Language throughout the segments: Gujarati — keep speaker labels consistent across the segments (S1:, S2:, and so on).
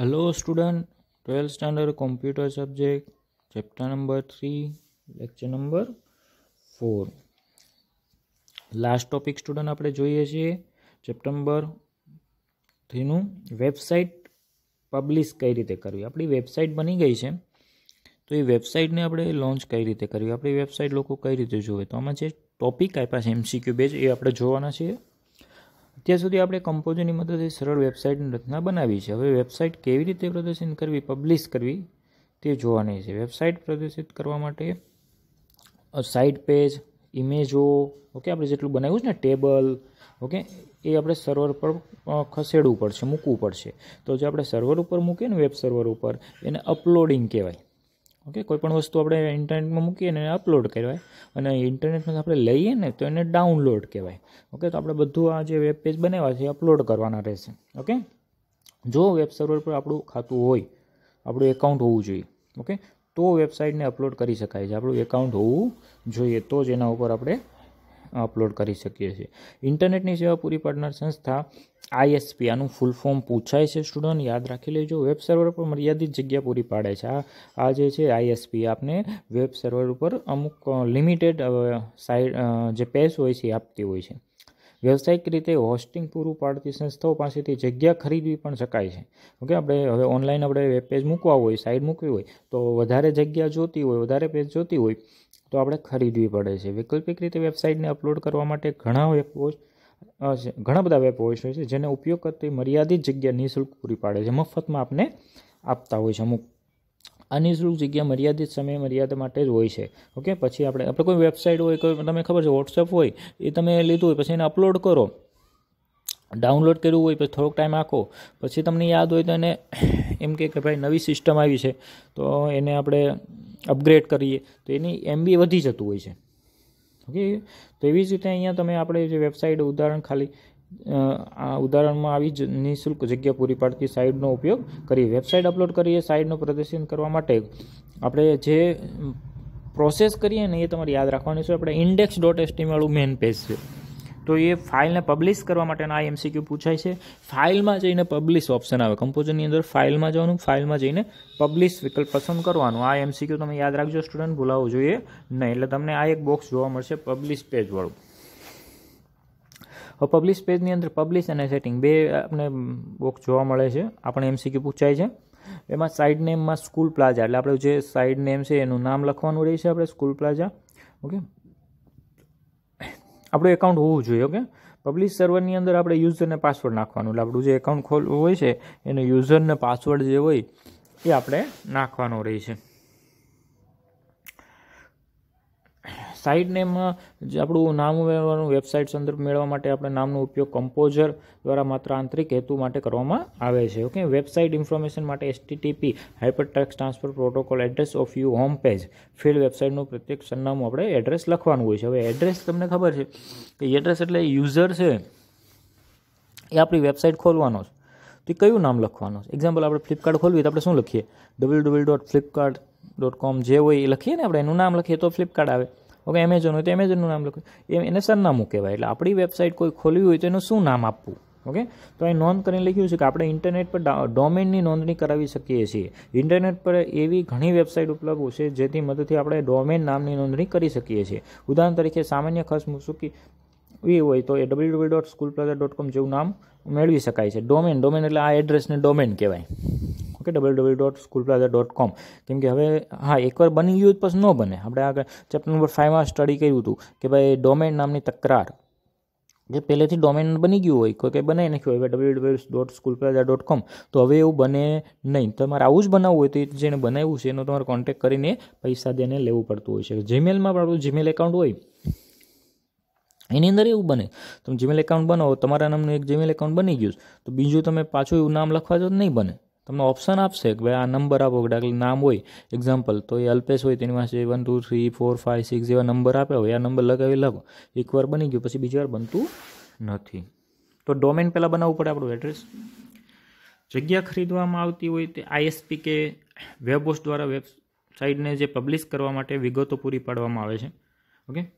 S1: hello student twelfth standard computer subject chapter number three lecture number four last topic student આપણે જોઈએ છીએ ચેપ્ટર નંબર થ્રીનું વેબસાઇટ પબ્લિશ કઈ રીતે કરવી આપણી વેબસાઇટ બની ગઈ છે તો એ વેબસાઇટને આપણે લોન્ચ કઈ રીતે કરવી આપણી વેબસાઇટ લોકો કઈ રીતે જોવે તો આમાં જે ટોપિક આપ્યા છે એમસીક્યુ બેજ એ આપણે જોવાના છીએ અત્યાર સુધી આપણે કમ્પોઝરની મદદથી સરળ વેબસાઇટની રચના બનાવી છે હવે વેબસાઇટ કેવી રીતે પ્રદર્શિત કરવી પબ્લિશ કરવી તે જોવાની છે વેબસાઇટ પ્રદર્શિત કરવા માટે સાઇટ પેજ ઇમેજો ઓકે આપણે જેટલું બનાવ્યું છે ને ટેબલ ઓકે એ આપણે સર્વર પર ખસેડવું પડશે મૂકવું પડશે તો જે આપણે સર્વર ઉપર મૂકીએ ને વેબ સર્વર ઉપર એને અપલોડિંગ કહેવાય ઓકે કોઈપણ વસ્તુ આપણે ઇન્ટરનેટમાં મૂકીએ ને અપલોડ કહેવાય અને ઇન્ટરનેટમાં આપણે લઈએ ને તો એને ડાઉનલોડ કહેવાય ઓકે તો આપણે બધું આ જે વેબ પેજ બનાવ્યા છે એ અપલોડ કરવાના રહેશે ઓકે જો વેબ સર્વર પર આપણું ખાતું હોય આપણું એકાઉન્ટ હોવું જોઈએ ઓકે તો વેબસાઇટને અપલોડ કરી શકાય છે આપણું એકાઉન્ટ હોવું જોઈએ તો જ એના ઉપર આપણે અપલોડ કરી શકીએ છીએ ઇન્ટરનેટની સેવા પૂરી પાડનાર સંસ્થા આઈએસપી આનું ફૂલ ફોર્મ પૂછાય છે સ્ટુડન્ટ યાદ રાખી લેજો વેબ સર્વર પર મર્યાદિત જગ્યા પૂરી પાડે છે આ જે છે આઈએસપી આપને વેબ સર્વર ઉપર અમુક લિમિટેડ સાઈડ જે પેજ હોય છે આપતી હોય છે વ્યવસાયિક રીતે હોસ્ટિંગ પૂરું પાડતી સંસ્થાઓ પાસેથી જગ્યા ખરીદવી પણ શકાય છે ઓકે આપણે હવે ઓનલાઈન આપણે વેબ પેજ મૂકવા હોય સાઇટ મૂકવી હોય તો વધારે જગ્યા જોતી હોય વધારે પેજ જોતી હોય તો આપણે ખરીદવી પડે છે વૈકલ્પિક રીતે વેબસાઇટને અપલોડ કરવા માટે ઘણા વેબ ઘણા બધા વેબ હોય છે જેને ઉપયોગ કરતી મર્યાદિત જગ્યા નિઃશુલ્ક પૂરી પાડે છે મફતમાં આપને આપતા હોય છે અમુક આ નિઃશુલ્ક જગ્યા મર્યાદિત સમય મર્યાદા માટે જ હોય છે ઓકે પછી આપણે આપણે કોઈ વેબસાઇટ હોય કોઈ તમે ખબર છે વોટ્સઅપ હોય એ તમે લીધું હોય પછી એને અપલોડ કરો ડાઉનલોડ કર્યું હોય પછી થોડોક ટાઈમ આખો પછી તમને યાદ હોય તો એને એમ કે કે ભાઈ નવી સિસ્ટમ આવી છે તો એને આપણે અપગ્રેડ કરીએ તો એની એમબી વધી જતું હોય છે ઓકે તો એવી જ રીતે અહીંયા તમે આપણે જે વેબસાઇટ ઉદાહરણ ખાલી આ ઉદાહરણમાં આવી જ નિઃશુલ્ક જગ્યા પૂરી પાડતી સાઇટનો ઉપયોગ કરીએ વેબસાઇટ અપલોડ કરીએ સાઇટનું પ્રદર્શન કરવા માટે આપણે જે પ્રોસેસ કરીએ ને એ તમારે યાદ રાખવાની છે આપણે ઇન્ડેક્સ ડોટ વાળું મેન પેજ છે તો એ ફાઇલને પબ્લિશ કરવા માટેના આ એમસીક્યુ પૂછાય છે ફાઇલમાં જઈને પબ્લિશ ઓપ્શન આવે કમ્પોઝરની અંદર ફાઇલમાં જવાનું ફાઇલમાં જઈને પબ્લિશ વિકલ્પ પસંદ કરવાનું આ એમસીક્યુ તમે યાદ રાખજો સ્ટુડન્ટ ભૂલાવવું જોઈએ નહીં એટલે તમને આ એક બોક્સ જોવા મળશે પબ્લિશ પેજવાળું હવે પબ્લિશ પેજની અંદર પબ્લિશ અને સેટિંગ બે આપણે બોક્સ જોવા મળે છે આપણે એમસીક્યુ પૂછાય છે એમાં સાઇડ નેમમાં સ્કૂલ પ્લાઝા એટલે આપણે જે સાઇડ નેમ છે એનું નામ લખવાનું રહેશે આપણે સ્કૂલ પ્લાઝા ઓકે આપણું એકાઉન્ટ હોવું જોઈએ ઓકે પબ્લિશ સર્વરની અંદર આપણે યુઝરને પાસવર્ડ નાખવાનું એટલે આપણું જે એકાઉન્ટ ખોલવું હોય છે એને યુઝરને પાસવર્ડ જે હોય એ આપણે નાખવાનો રહે છે સાઇડ નેમમાં જે આપણું નામ ઉમેરવાનું વેબસાઇટ સંદર્ભ મેળવવા માટે આપણે નામનો ઉપયોગ કમ્પોઝર દ્વારા માત્ર આંતરિક હેતુ માટે કરવામાં આવે છે ઓકે વેબસાઇટ ઇન્ફોર્મેશન માટે HTTP hypertext transfer protocol address of you home page field વેબસાઇટનું પ્રત્યેક સરનામું આપણે એડ્રેસ લખવાનું હોય છે હવે એડ્રેસ તમને ખબર છે કે એડ્રેસ એટલે યુઝર છે એ આપણી વેબસાઇટ ખોલવાનો છે તો કયું નામ લખવાનું છે એક્ઝામ્પલ આપણે ફ્લિપકાર્ટ ખોલવી તો આપણે શું લખીએ W W dot Flipkart dot com જે હોય એ લખીએ ને આપણે એનું નામ લખીએ તો ફ્લિપકાર્ટ આવે ઓકે એમેઝોન હોય તો એમેઝોનનું નામ લખ્યું એમ એને સરનામું કહેવાય એટલે આપણી વેબસાઇટ કોઈ ખોલવી હોય તો એનું શું નામ આપવું ઓકે તો અહીં નોંધ કરીને લખ્યું છે કે આપણે ઇન્ટરનેટ પર ડોમેનની નોંધણી કરાવી શકીએ છીએ ઇન્ટરનેટ પર એવી ઘણી વેબસાઇટ ઉપલબ્ધ છે જેથી મદદથી આપણે ડોમેન નામની નોંધણી કરી શકીએ છીએ ઉદાહરણ તરીકે સામાન્ય ખર્ચ મૂકી એ હોય તો એ W W dot school plaza dot com જેવું નામ મેળવી શકાય છે ડોમેન ડોમેન એટલે આ એડ્રેસને ડોમેન કહેવાય okay double double dot school plaza dot com કેમ કે હવે હા એકવાર બની ગયું પછી ન બને આપણે આગળ ચેપ્ટર નંબર ફાઇવમાં સ્ટડી કર્યું હતું કે ભાઈ ડોમેન નામની તકરાર જે પહેલેથી ડોમેન બની ગયું હોય કોઈ કંઈ બનાવી નાખ્યું હોય W W dot school plaza dot com તો હવે એવું બને નહીં તમારે આવું જ બનાવવું હોય તો એ જેને બનાવ્યું છે એનો તમારે કોન્ટેક્ટ કરીને પૈસા દેને લેવું પડતું હોય છે જીમેલમાં પણ આપણું જીમેલ એકાઉન્ટ હોય એની અંદર એવું બને તમે જીમેલ એકાઉન્ટ બનાવો તમારા નામનું એક જીમેલ એકાઉન્ટ બની ગયું તો બીજું તમે પાછું એવું નામ લખવા જો નહીં બને તમને ઓપ્શન આપશે કે ભાઈ આ નંબર આપો કે નામ હોય એક્ઝામ્પલ તો એ અલ્પેશ હોય તેની પાસે one two three four five six જેવા નંબર આપ્યા હોય આ નંબર લગાવી લખો એકવાર બની ગયું પછી બીજી વાર બનતું નથી તો ડોમેન પહેલાં બનાવવું પડે આપણું એડ્રેસ જગ્યા ખરીદવામાં આવતી હોય તે આઈએસપી કે વેબ હોસ્ટ દ્વારા વેબસાઇટને જે પબ્લિશ કરવા માટે વિગતો પૂરી પાડવામાં આવે છે ઓકે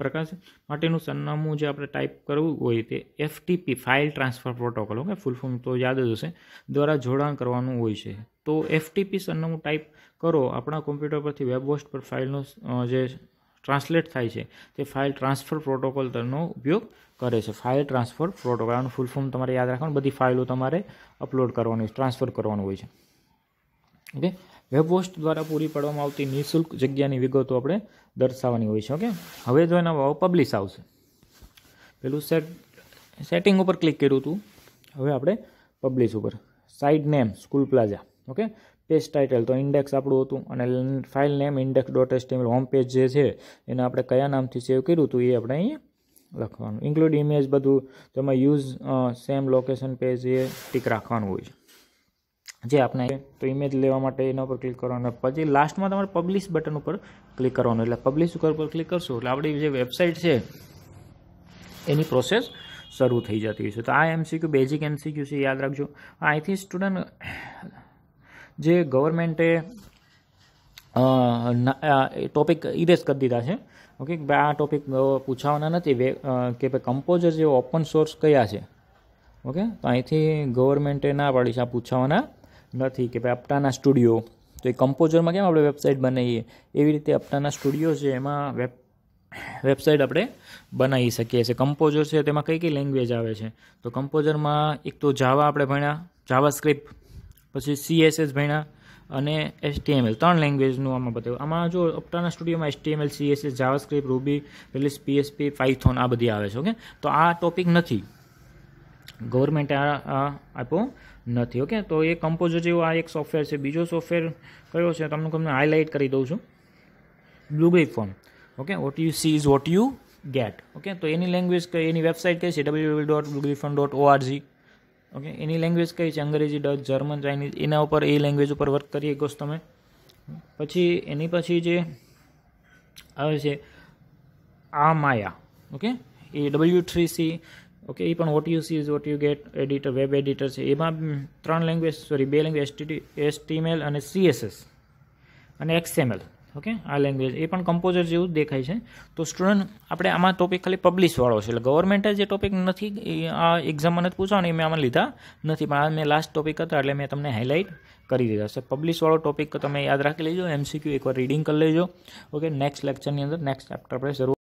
S1: પ્રકાશ માટેનું સરનામું જે આપણે ટાઈપ કરવું હોય તે FTP file transfer protocol okay full form તો યાદ જ હશે દ્વારા જોડાણ કરવાનું હોય છે તો એફટીપી સરનામું ટાઈપ કરો આપણા કોમ્પ્યુટર પરથી વેબ હોસ્ટ પર ફાઇલનો જે ટ્રાન્સલેટ થાય છે તે ફાઇલ ટ્રાન્સફર પ્રોટોકોલ તરનો ઉપયોગ કરે છે ફાઇલ ટ્રાન્સફર પ્રોટોકોલ આનું ફૂલ ફોર્મ તમારે યાદ રાખવાનું બધી ફાઇલો તમારે અપલોડ કરવાની ટ્રાન્સફર કરવાનું હોય છે ઓકે વેબહોસ્ટ દ્વારા પૂરી પાડવામાં આવતી નિઃશુલ્ક જગ્યાની વિગતો આપણે દર્શાવવાની હોય છે ઓકે હવે જો એના પબ્લિશ આવશે પેલું સેટ સેટિંગ ઉપર ક્લિક કર્યું હતું હવે આપણે પબ્લિશ ઉપર side name school plaza okay page title તો ઇન્ડેક્સ આપણું હતું અને file name index dot HTML home page જે છે એને આપણે કયા નામથી સેવ કર્યું હતું એ આપણે અહીંયા લખવાનું ઇન્ક્લુડ ઇમેજ બધું તેમાં યુઝ સેમ લોકેશન પેજ એ ટીક રાખવાનું હોય છે જે આપણે તો ઇમેજ લેવા માટે એના ઉપર ક્લિક કરવાનું પછી લાસ્ટમાં તમારે પબ્લિશ બટન ઉપર ક્લિક કરવાનું એટલે પબ્લિશ ઉપર ક્લિક કરશું એટલે આપણી જે વેબસાઇટ છે એની પ્રોસેસ શરૂ થઈ જતી છે તો આ એમસીક્યુ બેઝિક એમસીક્યુ છે યાદ રાખજો અહીંથી સ્ટુડન્ટ જે ગવર્મેન્ટે ટોપિક ઇરેઝ કરી દીધા છે ઓકે કે આ ટોપિક પૂછાવાના નથી કે ભાઈ કમ્પોઝર જે ઓપન સોર્સ કયા છે ઓકે તો અહીંથી ગવર્મેન્ટે ના પાડી છે આ પૂછાવાના નથી કે ભાઈ અપટાના સ્ટુડિયો તો એ કમ્પોઝરમાં કેમ આપણે વેબસાઇટ બનાવીએ એવી રીતે અપટાના સ્ટુડિયો છે એમાં વેબ વેબસાઇટ આપણે બનાવી શકીએ છીએ કમ્પોઝર છે તેમાં કઈ કઈ લેંગ્વેજ આવે છે તો કમ્પોઝરમાં એક તો જાવા આપણે ભણ્યા જાવા સ્ક્રિપ્ટ પછી સીએસએસ ભણ્યા અને એચટીએમએલ ત્રણ લેંગ્વેજનું આમાં બતાવ્યું આમાં જો અપટાના સ્ટુડિયોમાં HTML CSS JavaScript Ruby પેલીસ પીએસપી પાઇથોન આ બધી આવે છે ઓકે તો આ ટોપિક નથી ગવર્મેન્ટે આ આપ્યો નથી ઓકે તો એ કમ્પોઝર જેવો આ એક સોફ્ટવેર છે બીજો સોફ્ટવેર કયો છે તમને તમને હાઇલાઇટ કરી દઉં છું blueberry form okay what you see is what you get okay તો એની લેંગ્વેજ કઈ એની વેબસાઇટ કઈ છે W dot blueberry phone dot ORG okay એની લેંગ્વેજ કઈ છે અંગ્રેજી ડચ જર્મન ચાઇનીઝ એના ઉપર એ લેંગ્વેજ ઉપર વર્ક કરી શકો તમે પછી એની પછી જે આવે છે આ માયા ઓકે એ ડબલ્યુ થ્રી સી ઓકે એ પણ what you see is what you get editor web editor છે એમાં ત્રણ લેંગ્વેજ સોરી બે લેંગ્વેજ એસટીએમએલ અને સીએસએસ અને એક્સએમએલ ઓકે આ લેંગ્વેજ એ પણ કમ્પોઝર જેવું દેખાય છે તો સ્ટુડન્ટ આપણે આમાં ટોપિક ખાલી પબ્લિશવાળો છે એટલે ગવર્મેન્ટે જે ટોપિક નથી આ એક્ઝામમાં નથી પૂછવાનો એ મેં આમાં લીધા નથી પણ આ મેં લાસ્ટ ટોપિક હતા એટલે મેં તમને હાઇલાઇટ કરી દીધા છે પબ્લિશવાળો ટોપિક તમે યાદ રાખી લેજો એમસીક્યુ એકવાર રીડિંગ કરી લેજો ઓકે નેક્સ્ટ લેક્ચરની અંદર નેક્સ્ટ ચેપ્ટર આપણે જરૂર